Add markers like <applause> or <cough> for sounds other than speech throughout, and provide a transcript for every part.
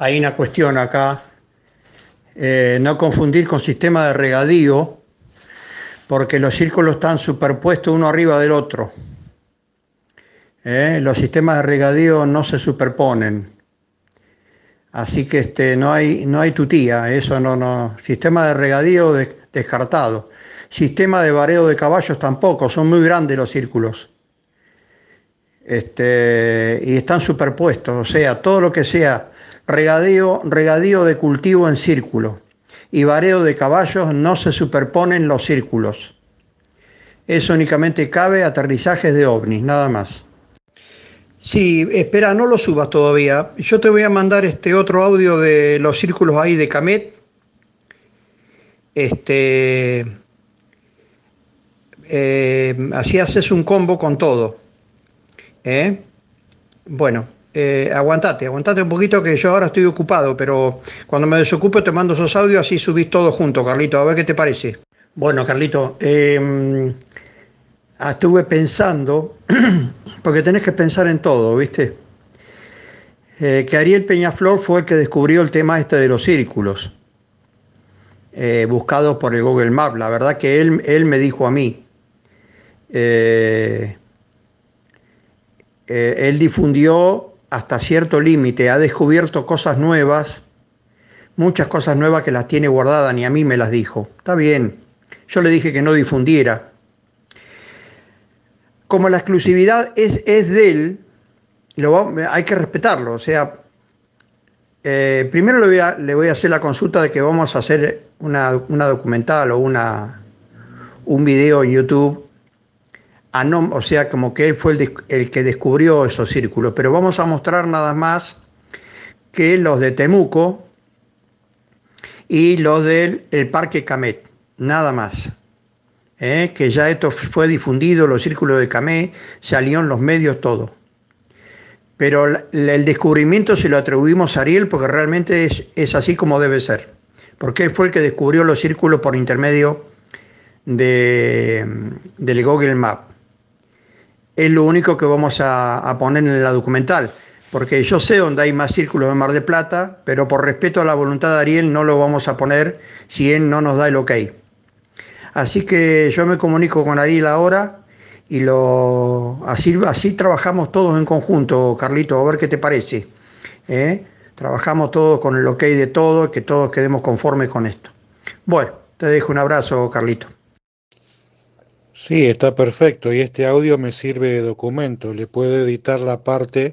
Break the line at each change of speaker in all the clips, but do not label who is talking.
hay una cuestión acá, eh, no confundir con sistema de regadío, porque los círculos están superpuestos uno arriba del otro. ¿eh? los sistemas de regadío no se superponen. Así que este, no, hay, no hay tutía, eso no, no. Sistema de regadío descartado. Sistema de vareo de caballos tampoco, son muy grandes los círculos. Este, y están superpuestos, o sea, todo lo que sea regadío, regadío de cultivo en círculo y vareo de caballos no se superponen los círculos. Eso únicamente cabe aterrizajes de ovnis, nada más. Sí, espera, no lo subas todavía. Yo te voy a mandar este otro audio de los círculos ahí de Camet. Este, eh, así haces un combo con todo. ¿Eh? Bueno. Eh, aguantate, aguantate un poquito que yo ahora estoy ocupado, pero cuando me desocupo te mando esos audios, así subís todo junto, Carlito, a ver qué te parece. Bueno, Carlito, em, estuve pensando, <clears throat> porque tenés que pensar en todo, ¿viste? Eh, que Ariel Peñaflor fue el que descubrió el tema este de los círculos, eh, buscados buscado por el Google Map La verdad que él, él me dijo a mí, él difundió hasta cierto límite, ha descubierto cosas nuevas, muchas cosas nuevas que las tiene guardadas, ni a mí me las dijo. Está bien, yo le dije que no difundiera. Como la exclusividad es, es de él, hay que respetarlo. O sea, eh, primero le voy, a, le voy, a, hacer la consulta de que vamos a hacer una, documental o una, un video en YouTube o sea, como que él fue el, que descubrió esos círculos. Pero vamos a mostrar nada más que los de Temuco y los del Parque Camet, nada más. ¿eh? que ya esto fue difundido, los círculos de Camet salió en los medios todo. Pero el descubrimiento se lo atribuimos a Ariel porque realmente es, es así como debe ser. Porque él fue el que descubrió los círculos por intermedio de, del Google Map es lo único que vamos a, poner en la documental, porque yo sé dónde hay más círculos en Mar de Plata, pero por respeto a la voluntad de Ariel no lo vamos a poner si él no nos da el ok. Así que yo me comunico con Ariel ahora y lo así, así trabajamos todos en conjunto, Carlito, a ver qué te parece. ¿eh? Trabajamos todos con el ok de todo, que todos quedemos conformes con esto. Bueno, te dejo un
abrazo, Carlito. Sí, está perfecto y este audio me sirve de documento. Le puedo editar la parte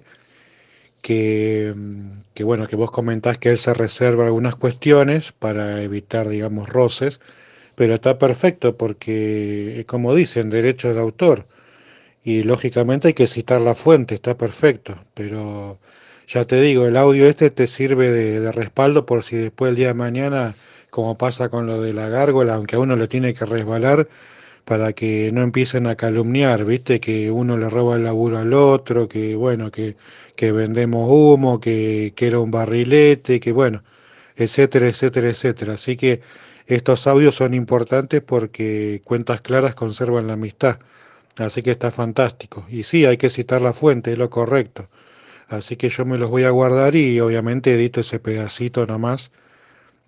mm, que, bueno, que vos comentás que él se reserva algunas cuestiones para evitar, digamos, roces, pero está perfecto porque, eh, como dicen, derecho de autor. Y lógicamente hay que citar la fuente, está perfecto, pero ya te digo, el audio este te sirve de, de respaldo por si después el día de mañana, como pasa con lo de la gárgola, aunque a uno le tiene que resbalar, para que no empiecen a calumniar, ¿viste? Que uno le roba el laburo al otro, que bueno, que, vendemos humo, que, que era un barrilete, que bueno, etcétera, etcétera, etcétera. Así que estos audios son importantes porque cuentas claras conservan la amistad. Así que está fantástico. Y sí, hay que citar la fuente, es lo correcto. Así que yo me los voy a guardar y obviamente edito ese pedacito nomás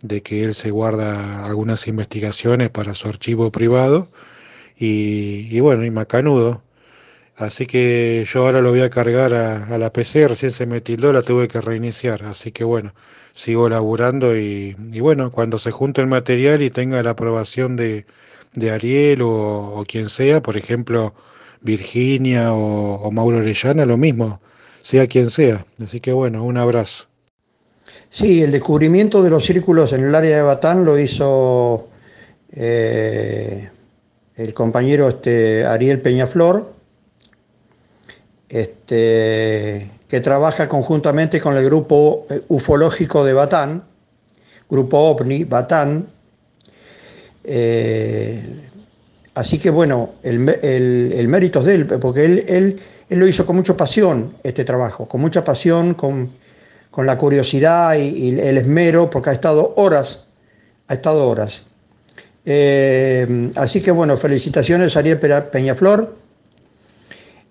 de que él se guarda algunas investigaciones para su archivo privado y, bueno, y macanudo. Así que yo ahora lo voy a cargar a, la PC, recién se me tildó, la tuve que reiniciar. Así que bueno, sigo laburando y, bueno, cuando se junte el material y tenga la aprobación de, de Ariel o, quien sea, por ejemplo, Virginia o, Mauro Orellana, lo mismo, sea quien sea. Así que bueno, un abrazo. Sí, el descubrimiento de los círculos en el área de Batán lo hizo
eh, el compañero este, Ariel Peñaflor, este, que trabaja conjuntamente con el grupo eh, ufológico de Batán, grupo OVNI Batán. Eh, así que bueno, el, mérito es de él, porque él, lo hizo con mucha pasión, este trabajo, con mucha pasión, con, la curiosidad y el esmero, porque ha estado horas, ha estado horas. Eh, así que bueno, felicitaciones a Ariel Peñaflor.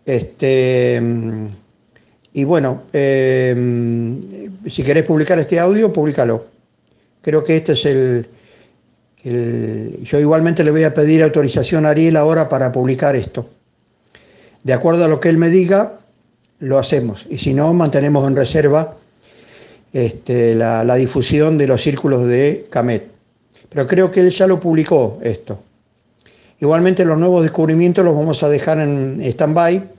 Este, y bueno, eh, si querés publicar este audio, públicalo. Creo que este es el, Yo igualmente le voy a pedir autorización a Ariel ahora para publicar esto. De acuerdo a lo que él me diga, lo hacemos. Y si no, mantenemos en reserva este, la, la difusión de los círculos de Camet pero creo que él ya lo publicó esto. Igualmente los nuevos descubrimientos los vamos a dejar en stand-by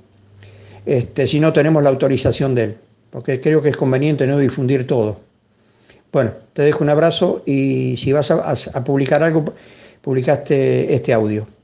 este, si no tenemos la autorización de él, porque creo que es conveniente no difundir todo. Bueno, te dejo un abrazo y si vas a publicar algo, publicaste este audio.